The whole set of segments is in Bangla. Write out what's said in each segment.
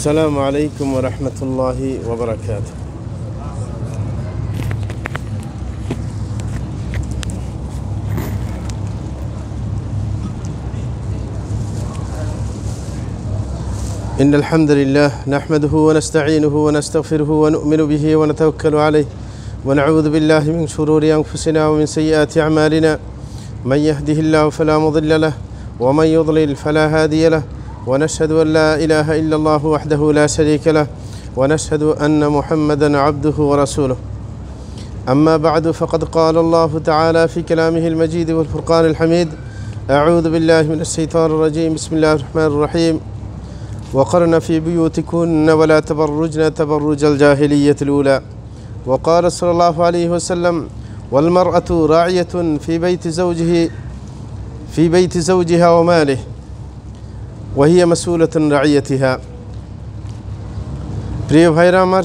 السلام عليكم ورحمة الله وبركاته إن الحمد لله نحمده ونستعينه ونستغفره ونؤمن به ونتوكل عليه ونعوذ بالله من شرور أنفسنا ومن سيئات أعمالنا من يهده الله فلا مضل له ومن يضلل فلا هادي له ونشهد أن لا إله إلا الله وحده لا شريك له ونشهد أن محمدا عبده ورسوله أما بعد فقد قال الله تعالى في كلامه المجيد والفرقان الحميد أعوذ بالله من الشيطان الرجيم بسم الله الرحمن الرحيم وقرن في بيوتكن ولا تبرجن تبرج الجاهلية الأولى وقال صلى الله عليه وسلم والمرأة راعية في بيت زوجه في بيت زوجها وماله ওহিয়া মাসুলতন রাইয়া প্রিয় ভাইরা আমার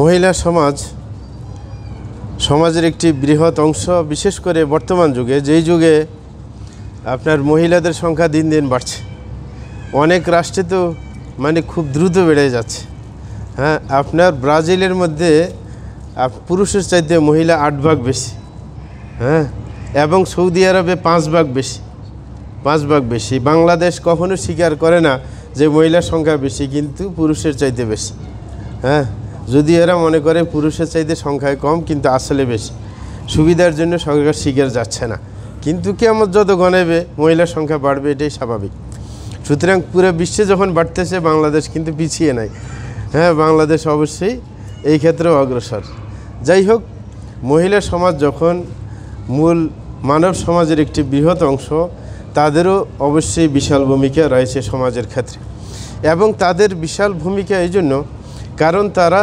মহিলা সমাজ সমাজের একটি বৃহৎ অংশ বিশেষ করে বর্তমান যুগে যেই যুগে আপনার মহিলাদের সংখ্যা দিন দিন বাড়ছে অনেক রাষ্ট্রে তো মানে খুব দ্রুত বেড়ে যাচ্ছে হ্যাঁ আপনার ব্রাজিলের মধ্যে পুরুষের চাইতে মহিলা আট ভাগ বেশি হ্যাঁ এবং সৌদি আরবে পাঁচ ভাগ বেশি পাঁচ ভাগ বেশি বাংলাদেশ কখনো স্বীকার করে না যে মহিলার সংখ্যা বেশি কিন্তু পুরুষের চাইতে বেশি হ্যাঁ যদি এরা মনে করে পুরুষের চাইতে সংখ্যায় কম কিন্তু আসলে বেশি সুবিধার জন্য সংখ্যা শিকার যাচ্ছে না কিন্তু আমার যত গণাবে মহিলার সংখ্যা বাড়বে এটাই স্বাভাবিক সুতরাং পুরো বিশ্বে যখন বাড়তেছে বাংলাদেশ কিন্তু পিছিয়ে নাই হ্যাঁ বাংলাদেশ অবশ্যই এই ক্ষেত্রেও অগ্রসর যাই হোক মহিলা সমাজ যখন মূল মানব সমাজের একটি বৃহৎ অংশ তাদেরও অবশ্যই বিশাল ভূমিকা রয়েছে সমাজের ক্ষেত্রে এবং তাদের বিশাল ভূমিকা এই জন্য কারণ তারা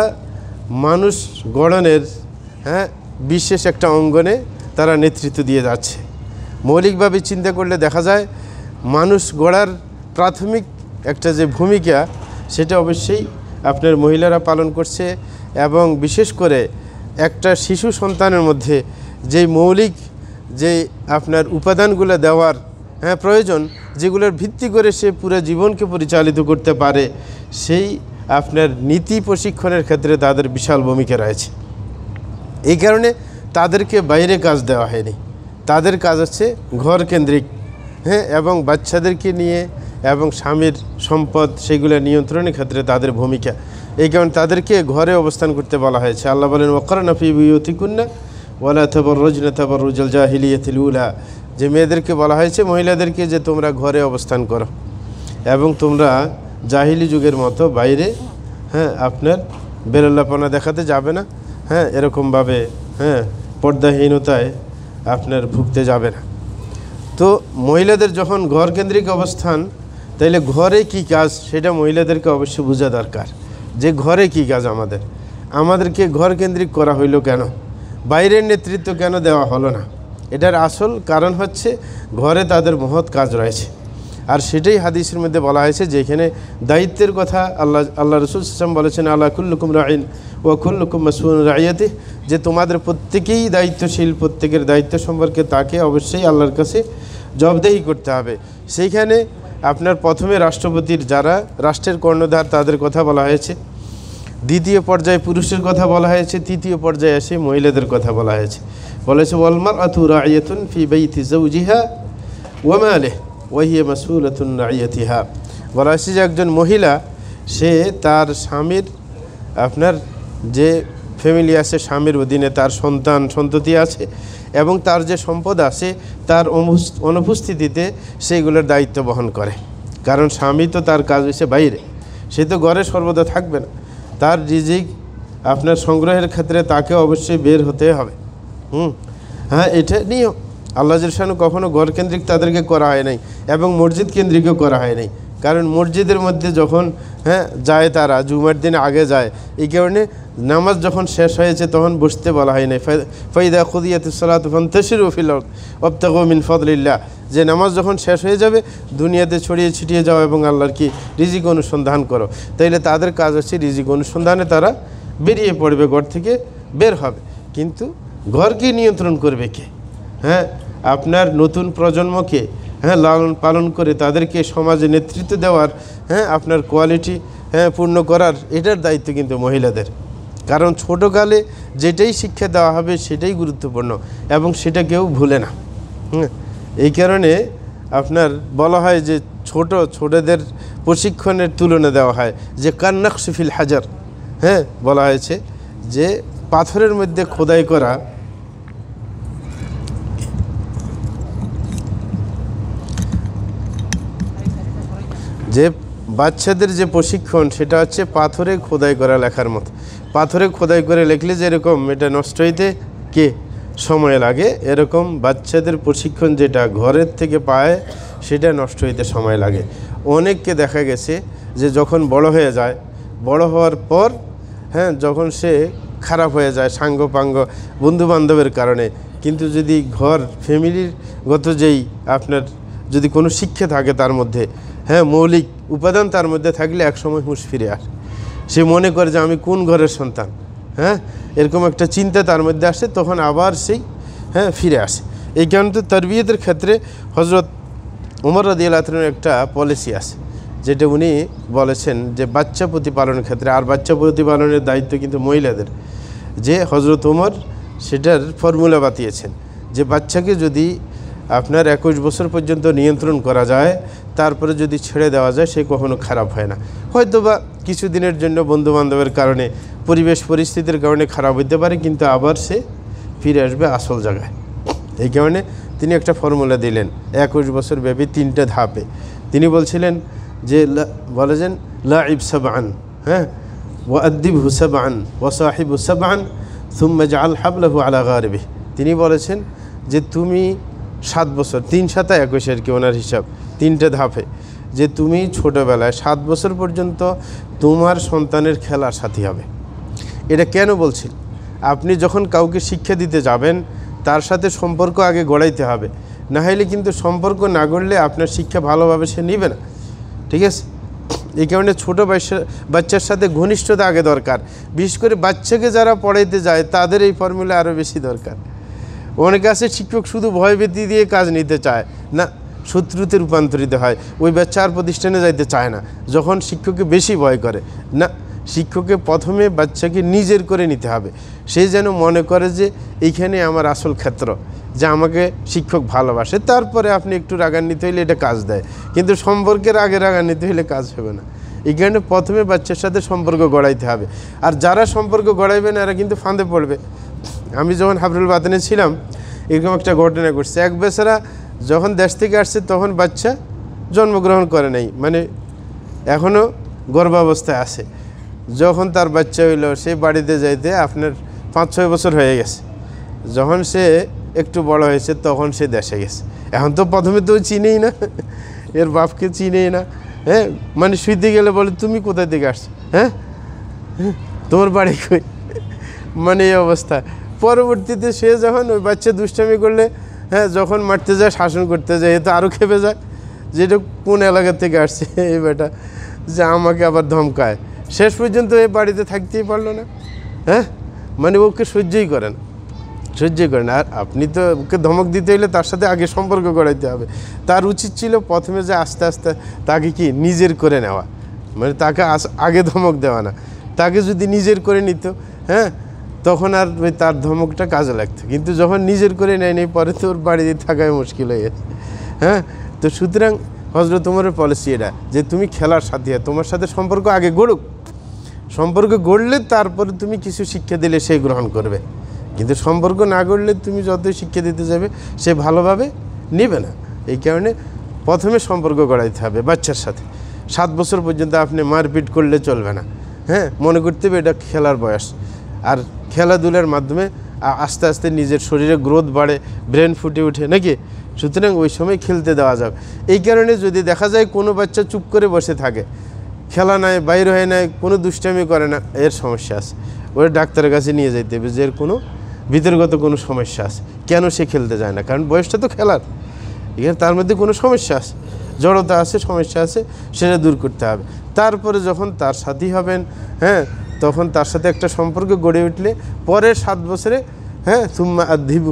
মানুষ গড়নের হ্যাঁ বিশেষ একটা অঙ্গনে তারা নেতৃত্ব দিয়ে যাচ্ছে মৌলিকভাবে চিন্তা করলে দেখা যায় মানুষ গড়ার প্রাথমিক একটা যে ভূমিকা সেটা অবশ্যই আপনার মহিলারা পালন করছে এবং বিশেষ করে একটা শিশু সন্তানের মধ্যে যেই মৌলিক যে আপনার উপাদানগুলো দেওয়ার হ্যাঁ প্রয়োজন যেগুলোর ভিত্তি করে সে পুরো জীবনকে পরিচালিত করতে পারে সেই আপনার নীতি প্রশিক্ষণের ক্ষেত্রে তাদের বিশাল ভূমিকা রয়েছে এই কারণে তাদেরকে বাইরে কাজ দেওয়া হয়নি তাদের কাজ হচ্ছে ঘর কেন্দ্রিক হ্যাঁ এবং বাচ্চাদেরকে নিয়ে এবং স্বামীর সম্পদ সেগুলো নিয়ন্ত্রণের ক্ষেত্রে তাদের ভূমিকা এই কারণে তাদেরকে ঘরে অবস্থান করতে বলা হয়েছে আল্লাহ বলেন ওকরানাফি বিউতিকুন্না ওয়ালা তবরুজন তবরুজল জাহিলিয়াতিল উলা যে মেয়েদেরকে বলা হয়েছে মহিলাদেরকে যে তোমরা ঘরে অবস্থান করো এবং তোমরা জাহিলি যুগের মতো বাইরে হ্যাঁ আপনার বেরোল্লাপনা দেখাতে যাবে না হ্যাঁ এরকমভাবে হ্যাঁ পর্দাহীনতায় আপনার ভুগতে যাবে না তো মহিলাদের যখন ঘর কেন্দ্রিক অবস্থান তাইলে ঘরে কি কাজ সেটা মহিলাদেরকে অবশ্যই বোঝা দরকার যে ঘরে কি কাজ আমাদের আমাদেরকে ঘর কেন্দ্রিক করা হইল কেন বাইরের নেতৃত্ব কেন দেওয়া হলো না এটার আসল কারণ হচ্ছে ঘরে তাদের মহৎ কাজ রয়েছে আর সেটাই হাদিসের মধ্যে বলা হয়েছে যেখানে দায়িত্বের কথা আল্লাহ আল্লাহ রসুল ইসলাম বলেছেন আল্লাহ খুল্লুকুম রাইন খুল্লুকুম মাসুন রাইয়াতে যে তোমাদের প্রত্যেকেই দায়িত্বশীল প্রত্যেকের দায়িত্ব সম্পর্কে তাকে অবশ্যই আল্লাহর কাছে জবদেহি করতে হবে সেইখানে আপনার প্রথমে রাষ্ট্রপতির যারা রাষ্ট্রের কর্ণধার তাদের কথা বলা হয়েছে দ্বিতীয় পর্যায়ে পুরুষের কথা বলা হয়েছে তৃতীয় পর্যায়ে এসে মহিলাদের কথা বলা হয়েছে বলেছে ওয়ালমার আতু রায়তুন ফি বেইতি জৌজিহা ওয়ামালে ওয়াহিয়া আতুন রায়তিহা বলা হয়েছে যে একজন মহিলা সে তার স্বামীর আপনার যে ফ্যামিলি আছে স্বামীর অধীনে তার সন্তান সন্ততি আছে এবং তার যে সম্পদ আছে তার অনুপস্থিতিতে সেইগুলোর দায়িত্ব বহন করে কারণ স্বামী তো তার কাজ হয়েছে বাইরে সে তো ঘরে সর্বদা থাকবে না তার রিজিক আপনার সংগ্রহের ক্ষেত্রে তাকে অবশ্যই বের হতে হবে হুম হ্যাঁ এটা নিয়েও আল্লাহ জরসানু কখনও গড় কেন্দ্রিক তাদেরকে করা হয় নাই এবং মসজিদ কেন্দ্রিকও করা হয় নাই কারণ মসজিদের মধ্যে যখন হ্যাঁ যায় তারা জুমার দিন আগে যায় এই কারণে নামাজ যখন শেষ হয়েছে তখন বসতে বলা হয় নাই ফৈদা খুদিয়াতুসলাত ফন্তেশির উফিল অবতাগমিন ফদলিল্লা যে নামাজ যখন শেষ হয়ে যাবে দুনিয়াতে ছড়িয়ে ছিটিয়ে যাও এবং আল্লাহর কি রিজিক অনুসন্ধান করো তাইলে তাদের কাজ হচ্ছে রিজিক অনুসন্ধানে তারা বেরিয়ে পড়বে ঘর থেকে বের হবে কিন্তু ঘরকে নিয়ন্ত্রণ করবে কে হ্যাঁ আপনার নতুন প্রজন্মকে হ্যাঁ লালন পালন করে তাদেরকে সমাজে নেতৃত্ব দেওয়ার হ্যাঁ আপনার কোয়ালিটি হ্যাঁ পূর্ণ করার এটার দায়িত্ব কিন্তু মহিলাদের কারণ ছোটোকালে যেটাই শিক্ষা দেওয়া হবে সেটাই গুরুত্বপূর্ণ এবং সেটা কেউ ভুলে না হ্যাঁ এই কারণে আপনার বলা হয় যে ছোট ছোটদের প্রশিক্ষণের তুলনা দেওয়া হয় যে কান্নাকশিফিল হাজার হ্যাঁ বলা হয়েছে যে পাথরের মধ্যে খোদাই করা যে বাচ্চাদের যে প্রশিক্ষণ সেটা হচ্ছে পাথরে খোদাই করা লেখার মতো পাথরে খোদাই করে লেখলে যেরকম এটা নষ্ট হইতে কে সময় লাগে এরকম বাচ্চাদের প্রশিক্ষণ যেটা ঘরের থেকে পায় সেটা নষ্ট হইতে সময় লাগে অনেককে দেখা গেছে যে যখন বড় হয়ে যায় বড় হওয়ার পর হ্যাঁ যখন সে খারাপ হয়ে যায় সাঙ্গ পাঙ্গ বন্ধুবান্ধবের কারণে কিন্তু যদি ঘর ফ্যামিলির গত যেই আপনার যদি কোনো শিক্ষা থাকে তার মধ্যে হ্যাঁ মৌলিক উপাদান তার মধ্যে থাকলে একসময় হুঁশ ফিরে আসে সে মনে করে যে আমি কোন ঘরের সন্তান হ্যাঁ এরকম একটা চিন্তা তার মধ্যে আসে তখন আবার সেই হ্যাঁ ফিরে আসে এই কারণে তো তরবিয়তের ক্ষেত্রে হজরত উমর রদিয়ালের একটা পলিসি আছে যেটা উনি বলেছেন যে বাচ্চা প্রতিপালনের ক্ষেত্রে আর বাচ্চা প্রতিপালনের দায়িত্ব কিন্তু মহিলাদের যে হজরত উমর সেটার ফর্মুলা বাতিয়েছেন যে বাচ্চাকে যদি আপনার একুশ বছর পর্যন্ত নিয়ন্ত্রণ করা যায় তারপরে যদি ছেড়ে দেওয়া যায় সে কখনো খারাপ হয় না হয়তো বা কিছুদিনের জন্য বন্ধুবান্ধবের কারণে পরিবেশ পরিস্থিতির কারণে খারাপ হতে পারে কিন্তু আবার সে ফিরে আসবে আসল জায়গায় এই কারণে তিনি একটা ফর্মুলা দিলেন একুশ বছর ব্যাপী তিনটা ধাপে তিনি বলছিলেন যে বলে যেন লা ইবসাবান হ্যাঁ ওয়াদ্দিব হুসাবান ওয়াসাহিব হুসাবান সুম্মা জাল হাবলাহু আলা গারবি তিনি বলেছেন যে তুমি সাত বছর তিন সাথে একুশে আর কি ওনার হিসাব তিনটে ধাপে যে তুমি ছোটোবেলায় সাত বছর পর্যন্ত তোমার সন্তানের খেলার সাথী হবে এটা কেন বলছিল আপনি যখন কাউকে শিক্ষা দিতে যাবেন তার সাথে সম্পর্ক আগে গড়াইতে হবে না হলে কিন্তু সম্পর্ক না গড়লে আপনার শিক্ষা ভালোভাবে সে নিবে না ঠিক আছে এই কারণে ছোটো বাচ্চার সাথে ঘনিষ্ঠতা আগে দরকার বিশেষ করে বাচ্চাকে যারা পড়াইতে যায় তাদের এই ফর্মুলা আরও বেশি দরকার অনেকে আছে শিক্ষক শুধু ভয় ভীতি দিয়ে কাজ নিতে চায় না শত্রুতে রূপান্তরিত হয় ওই বাচ্চা আর প্রতিষ্ঠানে যাইতে চায় না যখন শিক্ষককে বেশি ভয় করে না শিক্ষককে প্রথমে বাচ্চাকে নিজের করে নিতে হবে সে যেন মনে করে যে এইখানে আমার আসল ক্ষেত্র যে আমাকে শিক্ষক ভালোবাসে তারপরে আপনি একটু রাগান্বিত হইলে এটা কাজ দেয় কিন্তু সম্পর্কের আগে রাগান্বিত হইলে কাজ হবে না এই কারণে প্রথমে বাচ্চার সাথে সম্পর্ক গড়াইতে হবে আর যারা সম্পর্ক গড়াইবে না এরা কিন্তু ফাঁদে পড়বে আমি যখন হাবরুল বাতানে ছিলাম এরকম একটা ঘটনা ঘটছে এক বেচারা যখন দেশ থেকে আসছে তখন বাচ্চা জন্মগ্রহণ করে নাই মানে এখনও গর্ভাবস্থায় আছে যখন তার বাচ্চা হইল সে বাড়িতে যাইতে আপনার পাঁচ ছয় বছর হয়ে গেছে যখন সে একটু বড় হয়েছে তখন সে দেশে গেছে এখন তো প্রথমে তো চিনেই না এর বাপকে চিনেই না হ্যাঁ মানে শুইতে গেলে বলে তুমি কোথায় থেকে আসছো হ্যাঁ তোমার বাড়ি কই মানে এই অবস্থা পরবর্তীতে সে যখন ওই বাচ্চা দুষ্টামি করলে হ্যাঁ যখন মারতে যায় শাসন করতে যায় এতে আরও খেপে যায় যেটা কোন এলাকা থেকে আসছে এই বেটা যে আমাকে আবার ধমকায় শেষ পর্যন্ত এই বাড়িতে থাকতেই পারলো না হ্যাঁ মানে ওকে সহ্যই করেন সহ্যই করেন আর আপনি তো ওকে ধমক দিতে হলে তার সাথে আগে সম্পর্ক করাইতে হবে তার উচিত ছিল প্রথমে যে আস্তে আস্তে তাকে কি নিজের করে নেওয়া মানে তাকে আগে ধমক দেওয়া না তাকে যদি নিজের করে নিত হ্যাঁ তখন আর ওই তার ধমকটা কাজে লাগতো কিন্তু যখন নিজের করে নেয় নেই পরে তো ওর বাড়িতে থাকায় মুশকিল হয়ে গেছে হ্যাঁ তো সুতরাং হজরত তোমার পলিসি এটা যে তুমি খেলার সাথে তোমার সাথে সম্পর্ক আগে গড়ুক সম্পর্ক গড়লে তারপরে তুমি কিছু শিক্ষা দিলে সে গ্রহণ করবে কিন্তু সম্পর্ক না গড়লে তুমি যতই শিক্ষা দিতে যাবে সে ভালোভাবে নেবে না এই কারণে প্রথমে সম্পর্ক গড়াইতে হবে বাচ্চার সাথে সাত বছর পর্যন্ত আপনি মারপিট করলে চলবে না হ্যাঁ মনে করতে হবে এটা খেলার বয়স আর খেলাধুলার মাধ্যমে আস্তে আস্তে নিজের শরীরে গ্রোথ বাড়ে ব্রেন ফুটে উঠে নাকি সুতরাং ওই সময় খেলতে দেওয়া যাবে এই কারণে যদি দেখা যায় কোনো বাচ্চা চুপ করে বসে থাকে খেলা নাই বাইর হয় নাই কোনো দুষ্টামি করে না এর সমস্যা আছে ওই ডাক্তারের কাছে নিয়ে যেতে হবে যে এর কোনো বিতর্গত কোনো সমস্যা আছে কেন সে খেলতে যায় না কারণ বয়সটা তো খেলার এখানে তার মধ্যে কোনো সমস্যা আছে জড়তা আছে সমস্যা আছে সেটা দূর করতে হবে তারপরে যখন তার সাথী হবেন হ্যাঁ তখন তার সাথে একটা সম্পর্ক গড়ে উঠলে পরে সাত বছরে হ্যাঁ সুম্মা আধিব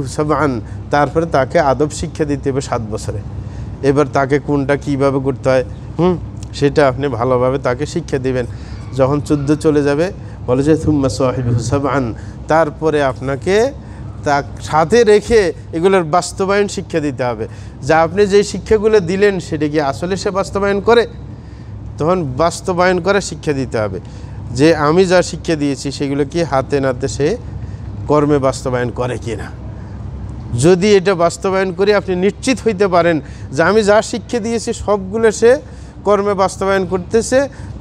আন তারপরে তাকে আদব শিক্ষা দিতে হবে সাত বছরে এবার তাকে কোনটা কিভাবে করতে হয় হুম সেটা আপনি ভালোভাবে তাকে শিক্ষা দিবেন যখন চোদ্দ চলে যাবে বলে যে সুম্মা সোহেব আন তারপরে আপনাকে তা সাথে রেখে এগুলোর বাস্তবায়ন শিক্ষা দিতে হবে যা আপনি যে শিক্ষাগুলো দিলেন সেটা কি আসলে সে বাস্তবায়ন করে তখন বাস্তবায়ন করে শিক্ষা দিতে হবে যে আমি যা শিক্ষা দিয়েছি সেগুলো কি হাতে নাতে সে কর্মে বাস্তবায়ন করে কি না যদি এটা বাস্তবায়ন করে আপনি নিশ্চিত হইতে পারেন যে আমি যা শিক্ষা দিয়েছি সবগুলো সে কর্মে বাস্তবায়ন করতেছে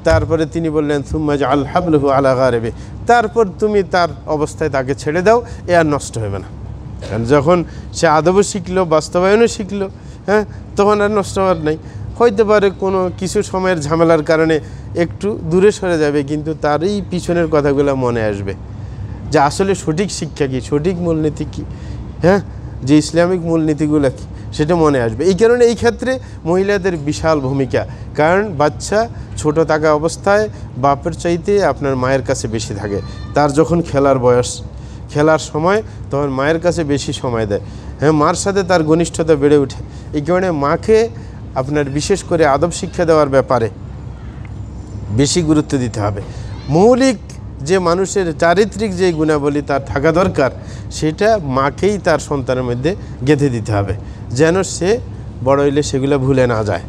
তারপরে তিনি বললেন থুম্মাজ আল্লাহলহু আলাগা রেবে তারপর তুমি তার অবস্থায় তাকে ছেড়ে দাও এ আর নষ্ট হবে না কারণ যখন সে আদবও শিখলো বাস্তবায়নও শিখলো হ্যাঁ তখন আর নষ্ট হওয়ার নাই হইতে পারে কোনো কিছু সময়ের ঝামেলার কারণে একটু দূরে সরে যাবে কিন্তু তারই পিছনের কথাগুলো মনে আসবে যে আসলে সঠিক শিক্ষা কী সঠিক মূলনীতি কী হ্যাঁ যে ইসলামিক মূলনীতিগুলো কী সেটা মনে আসবে এই কারণে এই ক্ষেত্রে মহিলাদের বিশাল ভূমিকা কারণ বাচ্চা ছোট থাকা অবস্থায় বাপের চাইতে আপনার মায়ের কাছে বেশি থাকে তার যখন খেলার বয়স খেলার সময় তখন মায়ের কাছে বেশি সময় দেয় হ্যাঁ মার সাথে তার ঘনিষ্ঠতা বেড়ে ওঠে এই কারণে মাকে আপনার বিশেষ করে আদব শিক্ষা দেওয়ার ব্যাপারে বেশি গুরুত্ব দিতে হবে মৌলিক যে মানুষের চারিত্রিক যে গুণাবলী তার থাকা দরকার সেটা মাকেই তার সন্তানের মধ্যে গেঁথে দিতে হবে যেন সে বড় হইলে সেগুলো ভুলে না যায়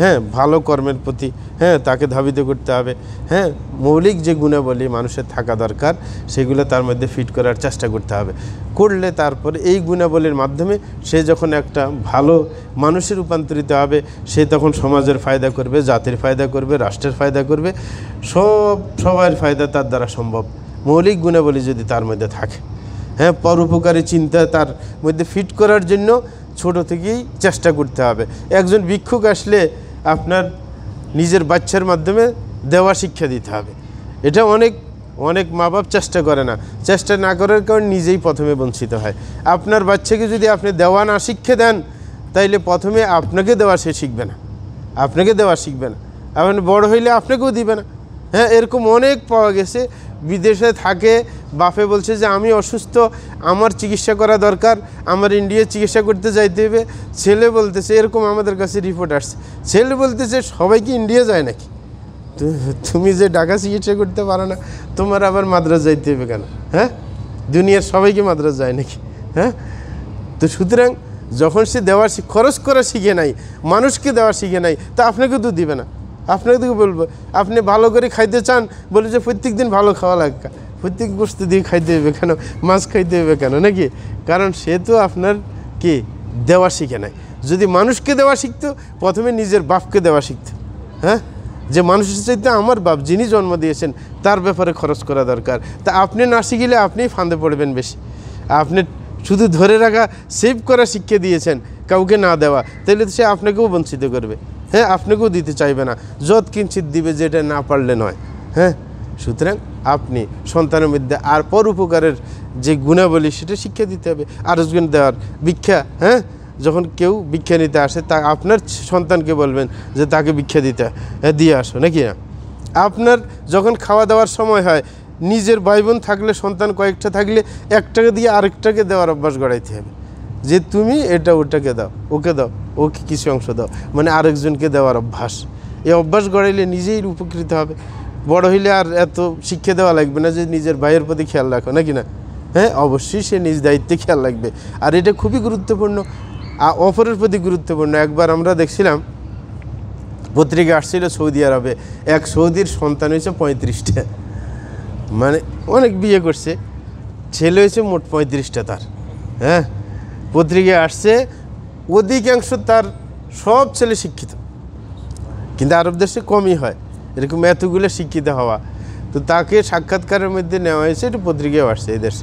হ্যাঁ ভালো কর্মের প্রতি হ্যাঁ তাকে ধাবিত করতে হবে হ্যাঁ মৌলিক যে গুণাবলী মানুষের থাকা দরকার সেগুলো তার মধ্যে ফিট করার চেষ্টা করতে হবে করলে তারপর এই গুণাবলীর মাধ্যমে সে যখন একটা ভালো মানুষে রূপান্তরিত হবে সে তখন সমাজের ফায়দা করবে জাতির ফায়দা করবে রাষ্ট্রের ফায়দা করবে সব সবার ফায়দা তার দ্বারা সম্ভব মৌলিক গুণাবলী যদি তার মধ্যে থাকে হ্যাঁ পরোপকারী চিন্তা তার মধ্যে ফিট করার জন্য ছোট থেকেই চেষ্টা করতে হবে একজন ভিক্ষুক আসলে আপনার নিজের বাচ্চার মাধ্যমে দেওয়া শিক্ষা দিতে হবে এটা অনেক অনেক মা বাপ চেষ্টা করে না চেষ্টা না করার কারণ নিজেই প্রথমে বঞ্চিত হয় আপনার বাচ্চাকে যদি আপনি দেওয়া না শিক্ষা দেন তাইলে প্রথমে আপনাকে দেওয়া সে শিখবে না আপনাকে দেওয়া শিখবে না আপনি বড় হইলে আপনাকেও দিবে না হ্যাঁ এরকম অনেক পাওয়া গেছে বিদেশে থাকে বাফে বলছে যে আমি অসুস্থ আমার চিকিৎসা করা দরকার আমার ইন্ডিয়া চিকিৎসা করতে যাইতে হবে ছেলে বলতেছে এরকম আমাদের কাছে রিপোর্ট আসছে ছেলে বলতেছে সবাই কি ইন্ডিয়া যায় নাকি তুমি যে ঢাকা চিকিৎসা করতে পারো না তোমার আবার মাদ্রাস যাইতে হবে কেন হ্যাঁ দুনিয়ার সবাইকে মাদ্রাস যায় নাকি হ্যাঁ তো সুতরাং যখন সে দেওয়ার খরচ করা শিখে নাই মানুষকে দেওয়া শিখে নাই তা আপনাকে তো দিবে না আপনাকে বলবো আপনি ভালো করে খাইতে চান বলে যে প্রত্যেক দিন ভালো খাওয়া লাগবে হইতে গোস্ত দিয়ে খাইতে হবে কেন মাছ খাইতে হবে কেন নাকি কারণ সে তো আপনার কি দেওয়া শিখে নাই যদি মানুষকে দেওয়া শিখতো প্রথমে নিজের বাপকে দেওয়া শিখত হ্যাঁ যে মানুষের চাইতে আমার বাপ যিনি জন্ম দিয়েছেন তার ব্যাপারে খরচ করা দরকার তা আপনি না শিখিলে আপনিই ফাঁদে পড়বেন বেশি আপনি শুধু ধরে রাখা সেভ করা শিখিয়ে দিয়েছেন কাউকে না দেওয়া তাহলে তো সে আপনাকেও বঞ্চিত করবে হ্যাঁ আপনাকেও দিতে চাইবে না যত কিঞ্চিত দিবে যেটা না পারলে নয় হ্যাঁ সুতরাং আপনি সন্তানের মধ্যে আর পর উপকারের যে গুণাবলী সেটা শিক্ষা দিতে হবে আরজগুণ দেওয়ার ভিক্ষা হ্যাঁ যখন কেউ ভিক্ষা নিতে আসে তা আপনার সন্তানকে বলবেন যে তাকে ভিক্ষা দিতে দিয়ে আসো নাকি না আপনার যখন খাওয়া দাওয়ার সময় হয় নিজের ভাই বোন থাকলে সন্তান কয়েকটা থাকলে একটাকে দিয়ে আরেকটাকে দেওয়ার অভ্যাস গড়াইতে হবে যে তুমি এটা ওটাকে দাও ওকে দাও ওকে কিছু অংশ দাও মানে আরেকজনকে দেওয়ার অভ্যাস এই অভ্যাস গড়াইলে নিজেই উপকৃত হবে বড় হইলে আর এত শিক্ষা দেওয়া লাগবে না যে নিজের ভাইয়ের প্রতি খেয়াল রাখো নাকি না হ্যাঁ অবশ্যই সে নিজ দায়িত্বে খেয়াল রাখবে আর এটা খুবই গুরুত্বপূর্ণ আর অপরের প্রতি গুরুত্বপূর্ণ একবার আমরা দেখছিলাম পত্রিকা আসছিল সৌদি আরবে এক সৌদির সন্তান হয়েছে পঁয়ত্রিশটা মানে অনেক বিয়ে করছে ছেলে হয়েছে মোট পঁয়ত্রিশটা তার হ্যাঁ পত্রিকা আসছে অধিকাংশ তার সব ছেলে শিক্ষিত কিন্তু আরব দেশে কমই হয় এরকম এতগুলো শিক্ষিত হওয়া তো তাকে সাক্ষাৎকারের মধ্যে নেওয়া হয়েছে একটু পত্রিকায় আসছে এদের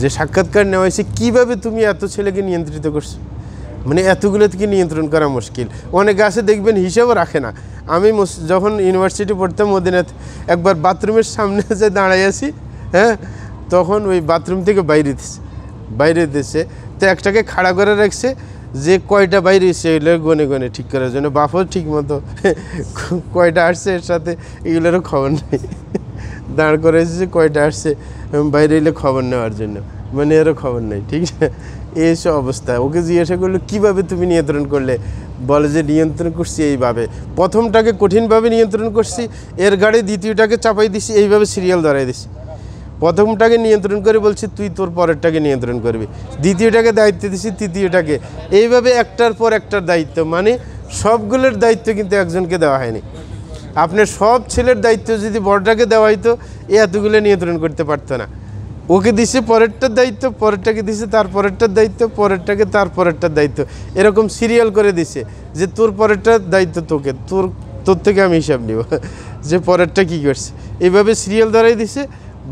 যে সাক্ষাৎকার নেওয়া হয়েছে কীভাবে তুমি এত ছেলেকে নিয়ন্ত্রিত করছো মানে এতগুলো থেকে নিয়ন্ত্রণ করা মুশকিল অনেক আছে দেখবেন হিসেবও রাখে না আমি যখন ইউনিভার্সিটি পড়তাম মদিনাতে একবার বাথরুমের সামনে যে দাঁড়াই আছি হ্যাঁ তখন ওই বাথরুম থেকে বাইরে দিছে বাইরে দিছে তো একটাকে খাড়া করে রাখছে যে কয়টা বাইরে এসে এগুলো গনে গনে ঠিক করার জন্য বাফর ঠিক মতো কয়টা আসছে এর সাথে এগুলোরও খবর নেই দাঁড় করে এসেছে কয়টা আসছে বাইরে এলে খবর নেওয়ার জন্য মানে এরও খবর নেই ঠিক আছে এসব অবস্থা ওকে জিজ্ঞাসা করলো কীভাবে তুমি নিয়ন্ত্রণ করলে বলে যে নিয়ন্ত্রণ করছি এইভাবে প্রথমটাকে কঠিনভাবে নিয়ন্ত্রণ করছি এর গাড়ি দ্বিতীয়টাকে চাপাই দিছি এইভাবে সিরিয়াল ধরাই দিছি প্রথমটাকে নিয়ন্ত্রণ করে বলছি তুই তোর পরেরটাকে নিয়ন্ত্রণ করবি দ্বিতীয়টাকে দায়িত্ব দিছি তৃতীয়টাকে এইভাবে একটার পর একটার দায়িত্ব মানে সবগুলোর দায়িত্ব কিন্তু একজনকে দেওয়া হয়নি আপনার সব ছেলের দায়িত্ব যদি বড়টাকে দেওয়া হইতো এ এতগুলো নিয়ন্ত্রণ করতে পারতো না ওকে দিছে পরেরটার দায়িত্ব পরেরটাকে দিছে তার পরেরটার দায়িত্ব পরেরটাকে তার পরেরটার দায়িত্ব এরকম সিরিয়াল করে দিছে যে তোর পরেরটার দায়িত্ব তোকে তোর তোর থেকে আমি হিসাব নিব যে পরেরটা কী করছে এইভাবে সিরিয়াল দ্বারাই দিছে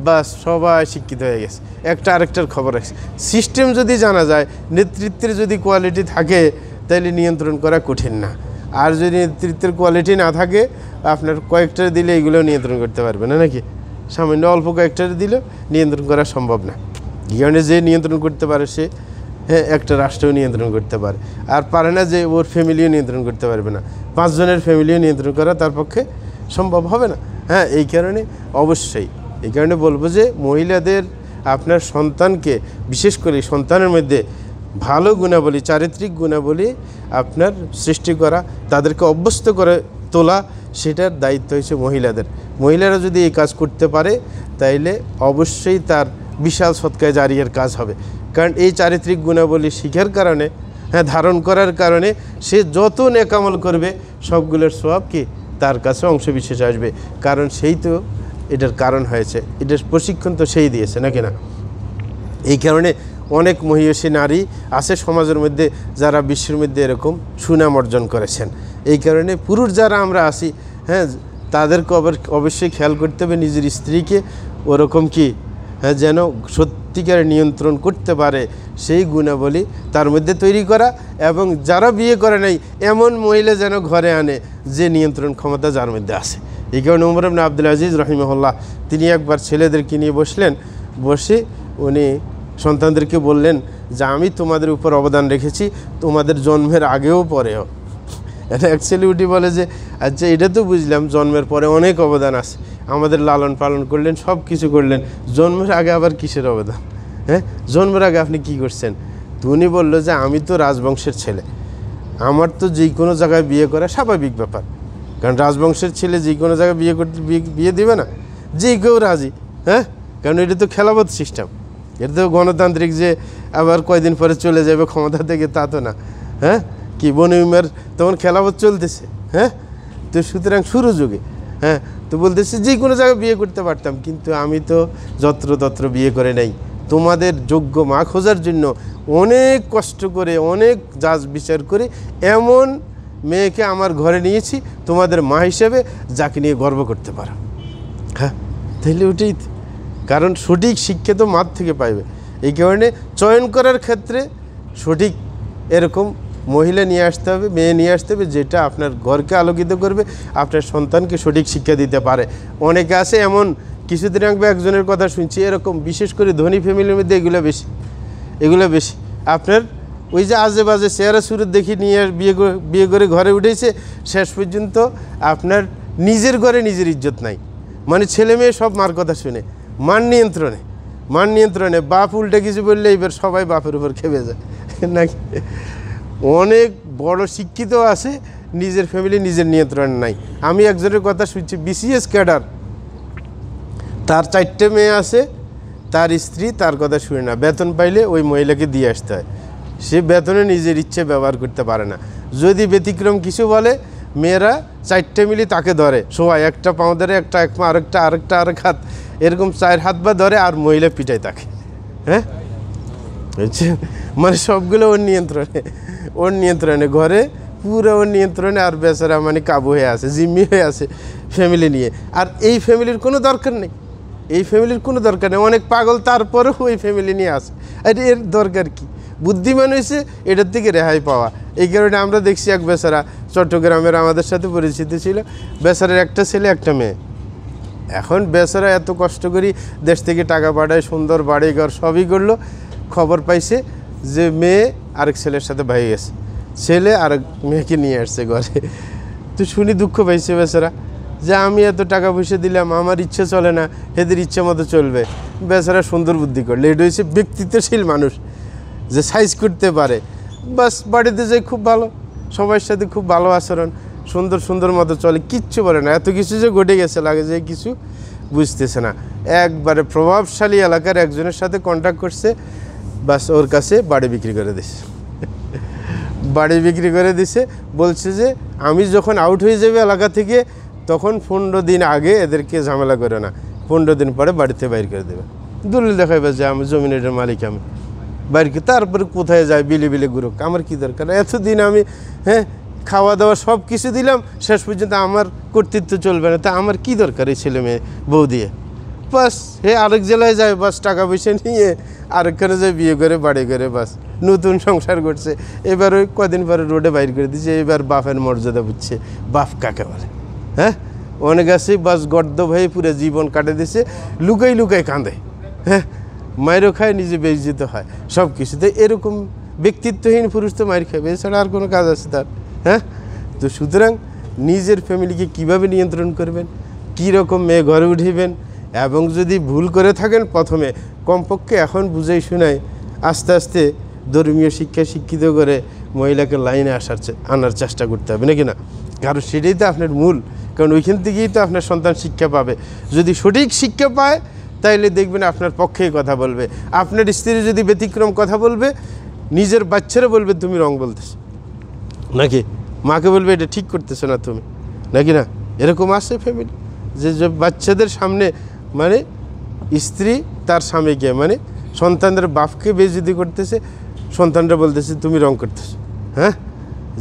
বাস সবাই শিক্ষিত হয়ে গেছে একটা আরেকটার খবর আছে সিস্টেম যদি জানা যায় নেতৃত্বের যদি কোয়ালিটি থাকে তাহলে নিয়ন্ত্রণ করা কঠিন না আর যদি নেতৃত্বের কোয়ালিটি না থাকে আপনার কয়েকটা দিলে এগুলো নিয়ন্ত্রণ করতে পারবে না নাকি সামান্য অল্প কয়েকটা দিলে নিয়ন্ত্রণ করা সম্ভব না কারণে যে নিয়ন্ত্রণ করতে পারে সে হ্যাঁ একটা রাষ্ট্রও নিয়ন্ত্রণ করতে পারে আর পারে না যে ওর ফ্যামিলিও নিয়ন্ত্রণ করতে পারবে না পাঁচজনের ফ্যামিলিও নিয়ন্ত্রণ করা তার পক্ষে সম্ভব হবে না হ্যাঁ এই কারণে অবশ্যই এই কারণে বলবো যে মহিলাদের আপনার সন্তানকে বিশেষ করে সন্তানের মধ্যে ভালো গুণাবলী চারিত্রিক গুণাবলী আপনার সৃষ্টি করা তাদেরকে অভ্যস্ত করে তোলা সেটার দায়িত্ব হয়েছে মহিলাদের মহিলারা যদি এই কাজ করতে পারে তাইলে অবশ্যই তার বিশাল সৎকায় জারিয়ার কাজ হবে কারণ এই চারিত্রিক গুণাবলী শিখার কারণে হ্যাঁ ধারণ করার কারণে সে যত নেকামল করবে সবগুলোর স্বভাব কি তার কাছে অংশবিশেষ আসবে কারণ সেই তো এটার কারণ হয়েছে এটার প্রশিক্ষণ তো সেই দিয়েছে নাকি না এই কারণে অনেক মহিষী নারী আছে সমাজের মধ্যে যারা বিশ্বের মধ্যে এরকম সুনাম অর্জন করেছেন এই কারণে পুরুষ যারা আমরা আছি হ্যাঁ তাদেরকে অবশ্যই খেয়াল করতে হবে নিজের স্ত্রীকে ওরকম কি হ্যাঁ যেন সত্যিকার নিয়ন্ত্রণ করতে পারে সেই গুণাবলী তার মধ্যে তৈরি করা এবং যারা বিয়ে করে নাই এমন মহিলা যেন ঘরে আনে যে নিয়ন্ত্রণ ক্ষমতা যার মধ্যে আসে এই উমর আবনা আব্দুল আজিজ রহিমহল্লা তিনি একবার ছেলেদেরকে নিয়ে বসলেন বসে উনি সন্তানদেরকে বললেন যে আমি তোমাদের উপর অবদান রেখেছি তোমাদের জন্মের আগেও পরেও এটা অ্যাকচুয়ালি উঠি বলে যে আচ্ছা এটা তো বুঝলাম জন্মের পরে অনেক অবদান আছে আমাদের লালন পালন করলেন সব কিছু করলেন জন্মের আগে আবার কিসের অবদান হ্যাঁ জন্মের আগে আপনি কি করছেন তো উনি বললো যে আমি তো রাজবংশের ছেলে আমার তো যে কোনো জায়গায় বিয়ে করা স্বাভাবিক ব্যাপার কারণ রাজবংশের ছেলে যে কোনো জায়গায় বিয়ে করতে বিয়ে দিবে না যে কেউ রাজি হ্যাঁ কারণ এটা তো খেলাবত সিস্টেম এটা তো গণতান্ত্রিক যে আবার কয়দিন পরে চলে যাবে ক্ষমতা থেকে তা তো না হ্যাঁ কি বনিমের তখন খেলাবত চলতেছে হ্যাঁ তো সুতরাং শুরু যুগে হ্যাঁ তো বলতেছে যে কোনো জায়গায় বিয়ে করতে পারতাম কিন্তু আমি তো যত্রতত্র বিয়ে করে নাই তোমাদের যোগ্য মা খোঁজার জন্য অনেক কষ্ট করে অনেক জাজ বিচার করে এমন মেয়েকে আমার ঘরে নিয়েছি তোমাদের মা হিসেবে যাকে নিয়ে গর্ব করতে পারো হ্যাঁ তাহলে উঠেই কারণ সঠিক শিক্ষা তো মার থেকে পাইবে এই কারণে চয়ন করার ক্ষেত্রে সঠিক এরকম মহিলা নিয়ে আসতে হবে মেয়ে নিয়ে আসতে হবে যেটা আপনার ঘরকে আলোকিত করবে আপনার সন্তানকে সঠিক শিক্ষা দিতে পারে অনেকে আছে এমন কিছুদিন আগে একজনের কথা শুনছি এরকম বিশেষ করে ধনী ফ্যামিলির মধ্যে এগুলো বেশি এগুলো বেশি আপনার ওই যে আজে বাজে চেহারা সুরে দেখি নিয়ে বিয়ে করে বিয়ে করে ঘরে উঠেছে শেষ পর্যন্ত আপনার নিজের ঘরে নিজের ইজ্জত নাই মানে ছেলে মেয়ে সব মার কথা শুনে মান নিয়ন্ত্রণে মান নিয়ন্ত্রণে বাপ উল্টে কিছু বললে এবার সবাই বাপের উপর খেপে যায় নাকি অনেক বড় শিক্ষিত আছে নিজের ফ্যামিলি নিজের নিয়ন্ত্রণ নাই আমি একজনের কথা শুনছি বিসিএস ক্যাডার তার চারটে মেয়ে আছে তার স্ত্রী তার কথা শুনে না বেতন পাইলে ওই মহিলাকে দিয়ে আসতে হয় সে বেতনে নিজের ইচ্ছে ব্যবহার করতে পারে না যদি ব্যতিক্রম কিছু বলে মেয়েরা চারটে মিলি তাকে ধরে সবাই একটা পাও ধরে একটা এক পা আরেকটা আরেকটা আরেক হাত এরকম চার হাত বা ধরে আর মহিলা পিটায় তাকে হ্যাঁ মানে সবগুলো ওর নিয়ন্ত্রণে ওর নিয়ন্ত্রণে ঘরে পুরো ওর নিয়ন্ত্রণে আর বেচারা মানে কাবু হয়ে আছে জিম্মি হয়ে আছে ফ্যামিলি নিয়ে আর এই ফ্যামিলির কোনো দরকার নেই এই ফ্যামিলির কোনো দরকার নেই অনেক পাগল তারপরেও ওই ফ্যামিলি নিয়ে আসে আর এর দরকার কী বুদ্ধিমান হয়েছে এটার থেকে রেহাই পাওয়া এই কারণে আমরা দেখছি এক বেচারা চট্টগ্রামের আমাদের সাথে পরিচিত ছিল বেচারের একটা ছেলে একটা মেয়ে এখন বেচারা এত কষ্ট করি দেশ থেকে টাকা পাঠায় সুন্দর বাড়ি ঘর সবই করলো খবর পাইছে যে মেয়ে আরেক ছেলের সাথে ভাই গেছে ছেলে আরেক মেয়েকে নিয়ে আসছে ঘরে তো শুনি দুঃখ পাইছে বেচারা যে আমি এত টাকা পয়সা দিলাম আমার ইচ্ছে চলে না এদের ইচ্ছে মতো চলবে বেচারা সুন্দর বুদ্ধি করলে এটা হচ্ছে ব্যক্তিত্বশীল মানুষ যে সাইজ করতে পারে বাস বাড়িতে যে খুব ভালো সবার সাথে খুব ভালো আচরণ সুন্দর সুন্দর মতো চলে কিচ্ছু বলে না এত কিছু যে ঘটে গেছে লাগে যে কিছু বুঝতেছে না একবারে প্রভাবশালী এলাকার একজনের সাথে কন্ট্যাক্ট করছে বাস ওর কাছে বাড়ি বিক্রি করে দিছে বাড়ি বিক্রি করে দিছে বলছে যে আমি যখন আউট হয়ে যাবে এলাকা থেকে তখন পনেরো দিন আগে এদেরকে ঝামেলা করে না পনেরো দিন পরে বাড়িতে বাইর করে দেবে দলিল দেখাইবে যে আমি জমিনের মালিক আমি বাড়িকে তারপরে কোথায় যায় বিলে বিলে ঘুরুক আমার কি দরকার এতদিন আমি হ্যাঁ খাওয়া দাওয়া সব কিছু দিলাম শেষ পর্যন্ত আমার কর্তৃত্ব চলবে না তা আমার কি দরকার এই ছেলে মেয়ে বউ দিয়ে বাস হে আরেক জেলায় যায় বাস টাকা পয়সা নিয়ে আরেকখানে যায় বিয়ে করে বাড়ি করে বাস নতুন সংসার করছে এবার ওই কদিন পরে রোডে বাইর করে দিচ্ছে এবার বাপের মর্যাদা বুঝছে বাপ কাকে বলে হ্যাঁ অনেক আছে বাস গর্দ ভাই পুরো জীবন কাটে দিছে লুকাই লুকাই কাঁদে হ্যাঁ মায়েরও খায় নিজে বেজিত হয় সব কিছুতে এরকম ব্যক্তিত্বহীন পুরুষ তো মায়ের খাবে এছাড়া আর কোনো কাজ আছে তার হ্যাঁ তো সুতরাং নিজের ফ্যামিলিকে কিভাবে নিয়ন্ত্রণ করবেন কীরকম রকম মেয়ে ঘরে উঠিবেন এবং যদি ভুল করে থাকেন প্রথমে কমপক্ষে এখন বুঝাই শোনায় আস্তে আস্তে ধর্মীয় শিক্ষা শিক্ষিত করে মহিলাকে লাইনে আসার আনার চেষ্টা করতে হবে নাকি না কারণ সেটাই তো আপনার মূল কারণ ওইখান থেকেই তো আপনার সন্তান শিক্ষা পাবে যদি সঠিক শিক্ষা পায় তাইলে দেখবেন আপনার পক্ষেই কথা বলবে আপনার স্ত্রী যদি ব্যতিক্রম কথা বলবে নিজের বাচ্চারা বলবে তুমি রং বলতেছো নাকি মাকে বলবে এটা ঠিক করতেছো না তুমি নাকি না এরকম আছে ফ্যামিলি যে বাচ্চাদের সামনে মানে স্ত্রী তার স্বামীকে মানে সন্তানদের বাপকে বেজিদি করতেছে সন্তানরা বলতেছে তুমি রং করতেছো হ্যাঁ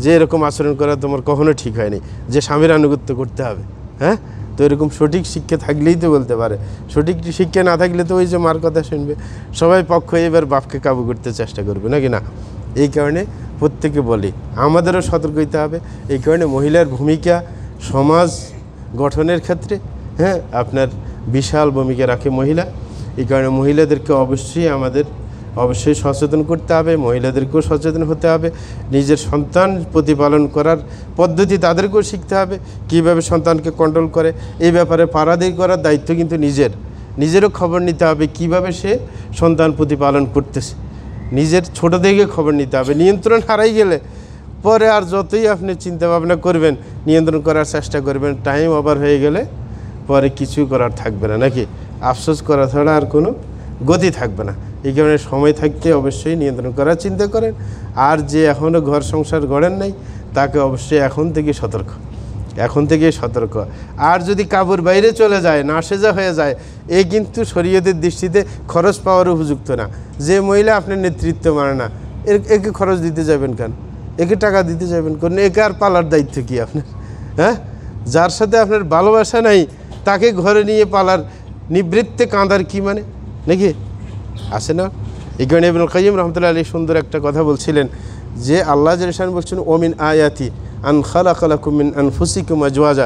যে এরকম আচরণ করা তোমার কখনো ঠিক হয়নি যে স্বামীর আনুগত্য করতে হবে হ্যাঁ তো এরকম সঠিক শিক্ষা থাকলেই তো বলতে পারে সঠিক শিক্ষা না থাকলে তো ওই যে মার কথা শুনবে সবাই পক্ষ এবার বাপকে কাবু করতে চেষ্টা করবে নাকি না এই কারণে প্রত্যেকে বলি আমাদেরও সতর্ক হইতে হবে এই কারণে মহিলার ভূমিকা সমাজ গঠনের ক্ষেত্রে হ্যাঁ আপনার বিশাল ভূমিকা রাখে মহিলা এই কারণে মহিলাদেরকে অবশ্যই আমাদের অবশ্যই সচেতন করতে হবে মহিলাদেরকেও সচেতন হতে হবে নিজের সন্তান প্রতিপালন করার পদ্ধতি তাদেরকেও শিখতে হবে কীভাবে সন্তানকে কন্ট্রোল করে এই ব্যাপারে পারাদি করার দায়িত্ব কিন্তু নিজের নিজেরও খবর নিতে হবে কিভাবে সে সন্তান প্রতিপালন করতেছে নিজের ছোট থেকে খবর নিতে হবে নিয়ন্ত্রণ হারাই গেলে পরে আর যতই আপনি চিন্তা ভাবনা করবেন নিয়ন্ত্রণ করার চেষ্টা করবেন টাইম ওভার হয়ে গেলে পরে কিছু করার থাকবে না নাকি আফসোস করা ছাড়া আর কোনো গতি থাকবে না এই কারণে সময় থাকতে অবশ্যই নিয়ন্ত্রণ করার চিন্তা করেন আর যে এখনও ঘর সংসার গড়েন নাই তাকে অবশ্যই এখন থেকে সতর্ক এখন থেকে সতর্ক আর যদি কাবুর বাইরে চলে যায় নাসেজা হয়ে যায় এ কিন্তু শরীয়তের দৃষ্টিতে খরচ পাওয়ার উপযুক্ত না যে মহিলা আপনার নেতৃত্ব মানে না এর একে খরচ দিতে যাবেন কেন একে টাকা দিতে যাবেন কোন একে আর পালার দায়িত্ব কি আপনার হ্যাঁ যার সাথে আপনার ভালোবাসা নাই তাকে ঘরে নিয়ে পালার নিবৃত্তে কাঁদার কি মানে নাকি আছে না ইগান ইবনুল কাইম রহমতুল্লাহ আলী সুন্দর একটা কথা বলছিলেন যে আল্লাহ জরিসান বলছেন ওমিন আয়াতি আন খালা খালা কুমিন আন জোয়াজা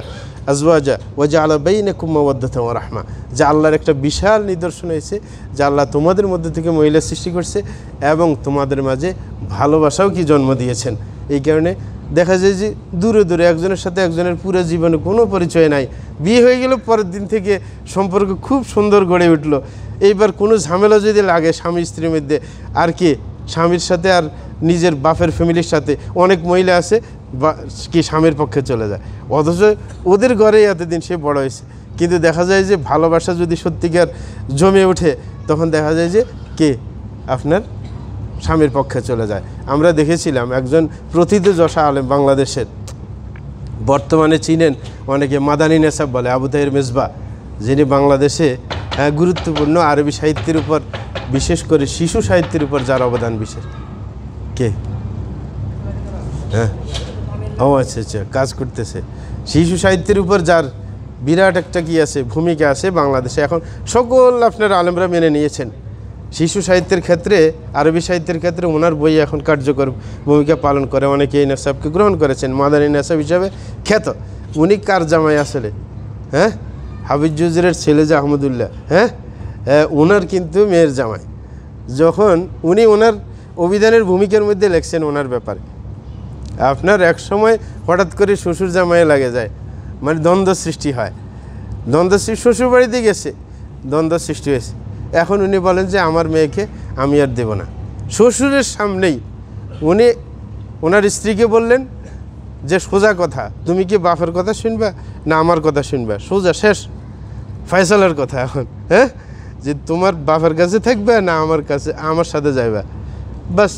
আজওয়াজা ও জা আলা বেইনে কুম্মাওয়াদ্দাতাম রাহমা যা আল্লাহর একটা বিশাল নিদর্শন হয়েছে যা আল্লাহ তোমাদের মধ্যে থেকে মহিলা সৃষ্টি করছে এবং তোমাদের মাঝে ভালোবাসাও কি জন্ম দিয়েছেন এই কারণে দেখা যায় যে দূরে দূরে একজনের সাথে একজনের পুরো জীবনে কোনো পরিচয় নাই বিয়ে হয়ে গেল পরের দিন থেকে সম্পর্ক খুব সুন্দর গড়ে উঠলো এইবার কোনো ঝামেলা যদি লাগে স্বামী স্ত্রীর মধ্যে আর কি স্বামীর সাথে আর নিজের বাপের ফ্যামিলির সাথে অনেক মহিলা আছে বা কি স্বামীর পক্ষে চলে যায় অথচ ওদের ঘরেই এতদিন সে বড় হয়েছে কিন্তু দেখা যায় যে ভালোবাসা যদি সত্যিকার জমে ওঠে তখন দেখা যায় যে কে আপনার স্বামীর পক্ষে চলে যায় আমরা দেখেছিলাম একজন প্রথিত যশা আলেম বাংলাদেশের বর্তমানে চিনেন অনেকে মাদানী নেসাব বলে আবুতাইয়ের মেজবা যিনি বাংলাদেশে হ্যাঁ, গুরুত্বপূর্ণ আরবি সাহিত্যের উপর বিশেষ করে শিশু সাহিত্যের উপর যার অবদান বিশেষ কে হ্যাঁ ও আচ্ছা আচ্ছা কাজ করতেছে শিশু সাহিত্যের উপর যার বিরাট একটা কী আছে ভূমিকা আছে বাংলাদেশে এখন সকল আপনার আলমরা মেনে নিয়েছেন শিশু সাহিত্যের ক্ষেত্রে আরবি সাহিত্যের ক্ষেত্রে ওনার বই এখন কার্যকর ভূমিকা পালন করে অনেকে এই নেশাবকে গ্রহণ করেছেন মাদারী নেশাব হিসাবে খ্যাত উনি কার জামাই আসলে হ্যাঁ হাবিজ জুজরের ছেলে যে আহমদুল্লাহ হ্যাঁ ওনার কিন্তু মেয়ের জামাই যখন উনি ওনার অভিধানের ভূমিকার মধ্যে লেখছেন ওনার ব্যাপারে আপনার এক সময় হঠাৎ করে শ্বশুর জামাইয়ে লাগে যায় মানে দ্বন্দ্ব সৃষ্টি হয় দ্বন্দ্ব শ্বশুর বাড়িতে গেছে দ্বন্দ্ব সৃষ্টি হয়েছে এখন উনি বলেন যে আমার মেয়েকে আমি আর দেব না শ্বশুরের সামনেই উনি ওনার স্ত্রীকে বললেন যে সোজা কথা তুমি কি বাপের কথা শুনবা না আমার কথা শুনবা সোজা শেষ ফয়সালের কথা এখন হ্যাঁ যে তোমার বাপের কাছে থাকবে না আমার কাছে আমার সাথে যাইবা বাস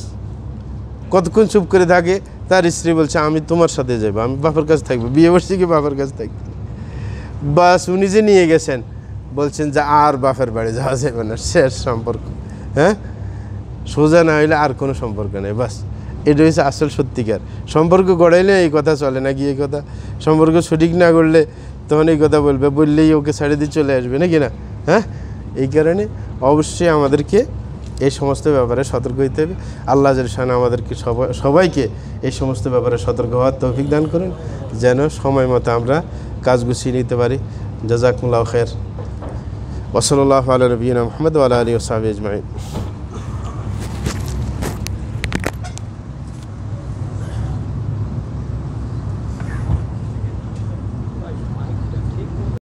কতক্ষণ চুপ করে থাকে তার স্ত্রী বলছে আমি তোমার সাথে যাবো আমি বাপের কাছে থাকবো বিয়ে বসছি কি বাপের কাছে থাকবে বাস উনি যে নিয়ে গেছেন বলছেন যে আর বাপের বাড়ি যাওয়া যাবে না শেষ সম্পর্ক হ্যাঁ সোজা না হইলে আর কোনো সম্পর্ক নেই বাস এটা হচ্ছে আসল সত্যিকার সম্পর্ক গড়াইলে এই কথা চলে নাকি এই কথা সম্পর্ক সঠিক না করলে তখন এই কথা বলবে বললেই ওকে ছাড়ে দিয়ে চলে আসবে নাকি না হ্যাঁ এই কারণে অবশ্যই আমাদেরকে এই সমস্ত ব্যাপারে সতর্ক হইতে হবে আল্লাহ জলসান আমাদেরকে সবাইকে এই সমস্ত ব্যাপারে সতর্ক হওয়ার তৌফিক দান করুন যেন সময় মতো আমরা কাজ গুছিয়ে নিতে পারি জাজাকুল্লাহ খের ওসলাল্লাহ আল নবীন মহম্মদ আল্লাহ আলী ওসাহ ইজমাইন